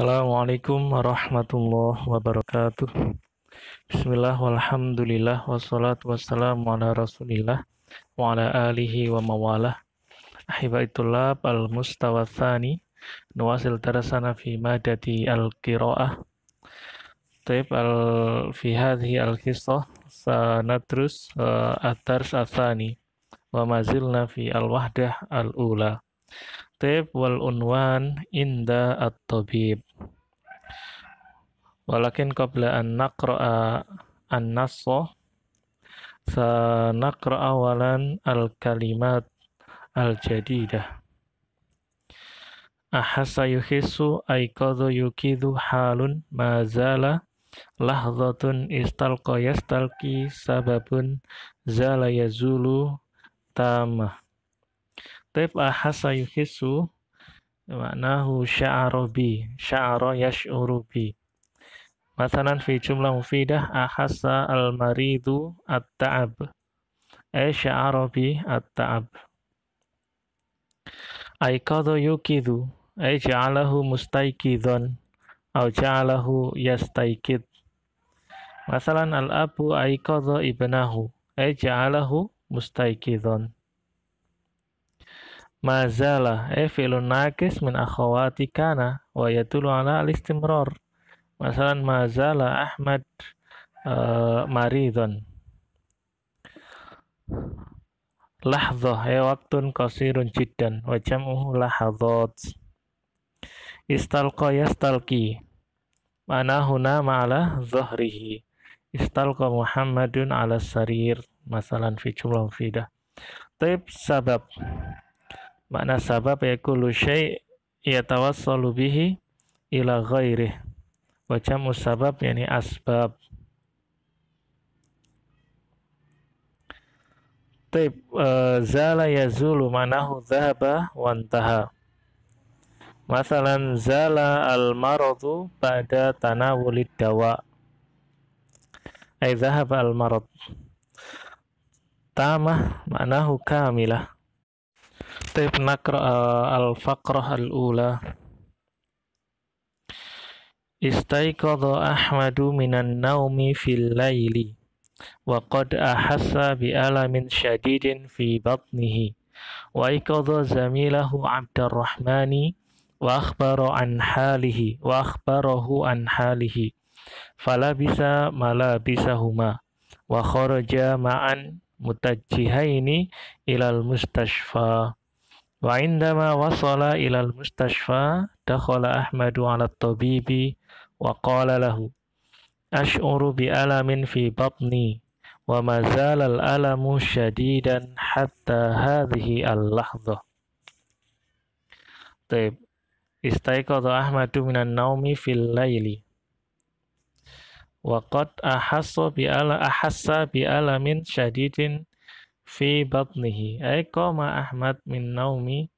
Assalamualaikum warahmatullahi wabarakatuh. Bismillah walhamdulillah wassalatu wassalamu ala rasulillah wa ala alihi wa mawalah. Ahibaitullah al pal nuasil Nuwasil tarasana fi madati al kiroah Taib al fi hadhi al kisah sanatrus uh, eh, at-dars athani wa mazilna fi al-wahdah al-ula tib wal unwan inda at-tabib. Walakin qabla an naqra'a an sa sanaqra awalan al-kalimat al-jadidah. Ahasa yuhissu aikadhu yukidhu halun mazala lahzatun istalqa yastalqi sababun zala yazulu tamah. Taib ahasa yuhisu maknahu sya'arobi. Sya'aro yash'urubi. Masalan fi jumlah mufidah ahasa al-maridu at-ta'ab. Eh sya'arobi at-ta'ab. kado yukidu. Eh ja'alahu mustaikidon Au ja'alahu yastaikid. Masalan al-abu kado ibnahu. Eh ja'alahu mustaikidon mazala eh fi'lun nakis min akhawati kana wa yatulu ala al-istimrar masalan mazala Ahmad uh, eh, maridon lahzah e ya, waktun qasirun jiddan wa jam'uhu lahadhat istalqa yastalqi mana huna ma'ala zahrihi istalqa Muhammadun ala sarir masalan fi jumlah fidah sabab makna sabab ya kullu syai' yatawassalu bihi ila ghairih wa jamu sabab yani asbab Taib, e, zala yazulu manahu zahaba wantaha. Masalan zala al-maradu pada tanawulid dawa. Ay zahaba al-marad. Tamah manahu kamilah saya pernah uh, al-faqrah ahmadu minan naumi fil layli wa ahasa bi alamin syadidin fi batnihi wa ikadu zamilahu abdurrahmani wa akhbaru an halihi wa an halihi falabisa malabisahuma wa kharaja ma'an mutajjihaini ilal mustashfa وعندما وصل إلى المستشفى دخل أحمد على الطبيب وقال له أشعر بألم في بطني وما زال الألم شديدا حتى هذه اللحظة طيب استيقظ أحمد من النوم في الليل وقد أحس بألم, أحس بألم شديد fi batnihi ay qama Ahmad min naumi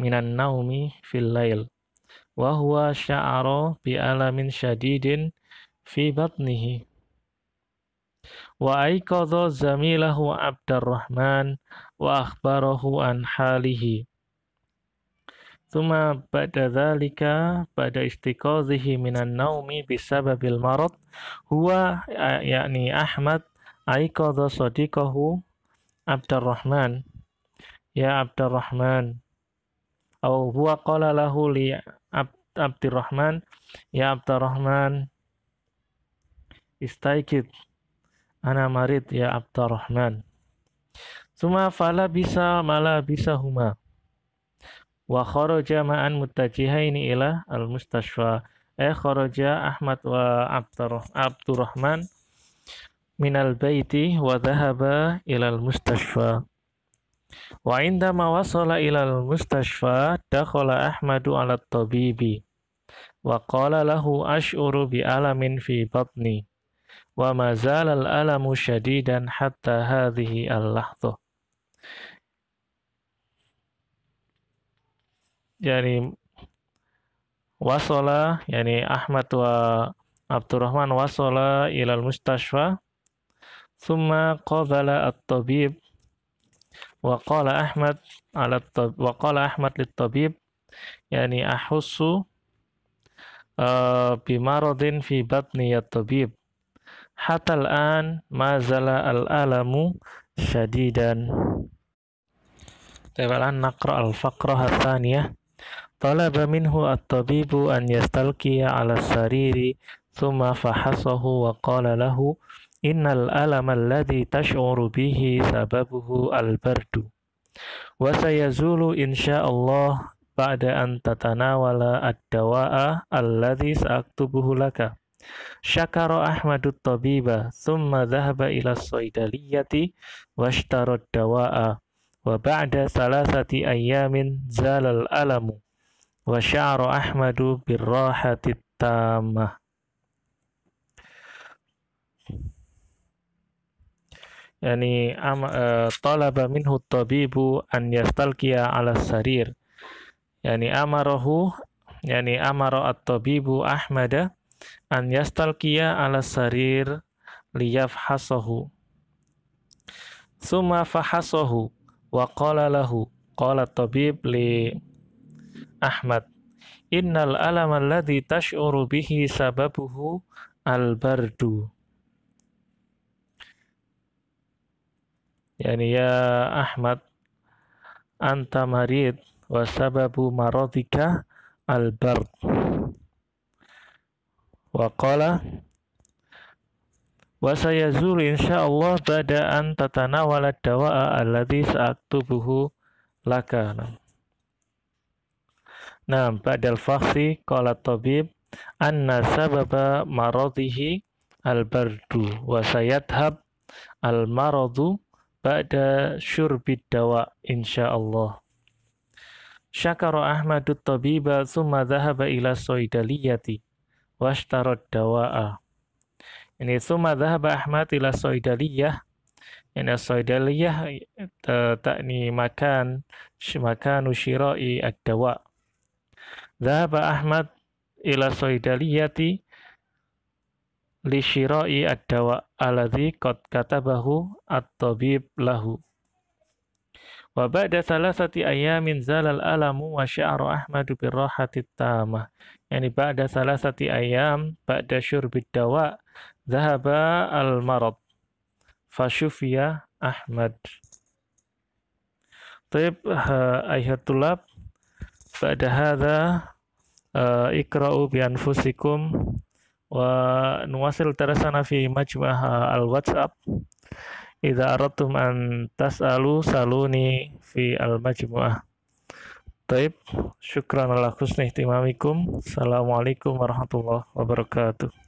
minan naumi fil lail wa huwa sya'ara bi alamin syadidin fi batnihi wa aiqadha zamilahu Abdurrahman wa akhbarahu an halihi Tuma pada dalika pada istiqazihi minan naumi babil marot huwa yakni Ahmad aikodo Sodikohu. Abdurrahman ya Abdurrahman au huwa qala lahu li Abdurrahman ya Abdurrahman istaikid ana marid ya Abdurrahman Suma fala bisa mala bisa huma wa kharaja ma'an muttajihaini ila al mustashfa eh kharaja Ahmad wa Abdurrahman minal baiti wa dhahaba ilal mustashfa. Wa indama wasala ilal mustashfa dakhala Ahmadu ala tabibi wa qala lahu ash'uru bi alamin fi batni wa ma zala alamu shadidan hatta hadhihi al lahdha. Yani wasala yani Ahmad wa Abdurrahman wasala ilal mustashfa Thumma qabala at-tabib wa qala Ahmad ala tab wa qala Ahmad lit-tabib yani ahussu uh, bimaradin fi batni at-tabib hatta al-an ma zala al-alamu shadidan طيب الآن نقرأ الفقرة الثانية طلب منه الطبيب أن يستلقي على السرير ثم فحصه وقال له Innal alama alladhi tash'uru bihi sababuhu al-bardu. Wa sayazulu insyaallah ba'da an tatanawala ad-dawa'a alladhi sa'aktubuhu laka. Syakara Ahmadu tabiba thumma dhahaba ila saidaliyati washtara dawa'a wa ba'da salasati ayyamin zalal alamu wa sya'ara Ahmadu birrahati tamah. yani am, uh, e, talaba minhu tabibu an yastalkiya ala sarir yani amarahu yani amara at-tabibu Ahmada an yastalkiya ala sarir liyafhasahu thumma fahasahu wa qala lahu qala tabib li Ahmad innal alama alladhi tash'uru bihi sababuhu al-bardu yani ya Ahmad anta marid wa sababu maradika al-bard wa qala wa sayazul insyaallah bada an tatanawala dawaa alladhi sa'aktubuhu laka Nah, al fakhsi qala tabib anna sababa maradihi al-bardu wa sayadhab al-maradu al-maradu ba'da syurbid dawa insyaallah. Syakara Ahmadut tabiba summa dhahaba ila soidaliyati washtarad dawa'a. Ini summa dhahaba Ahmad ila soidaliyah. Ini soidaliyah eh, takni makan makanu syira'i ad-dawa. Dhahaba Ahmad ila soidaliyati li syira'i ad-dawa alladhi qad katabahu at-tabib lahu. Wa ba'da thalathati ayamin zalal alamu wa sya'ru Ahmadu rahati tamah. Yani ba'da thalathati ayam, ba'da syurbid dawa, zahaba al-marad. Fashufiya Ahmad. Tayyib ayat tulab, ba'da hadha, uh, ikra'u anfusikum ونواصل درسنا في مجمع الواتساب إذا أردتم أن تسألوا سألوني في المجموعة طيب شكرا على حسن اهتمامكم السلام عليكم ورحمة الله وبركاته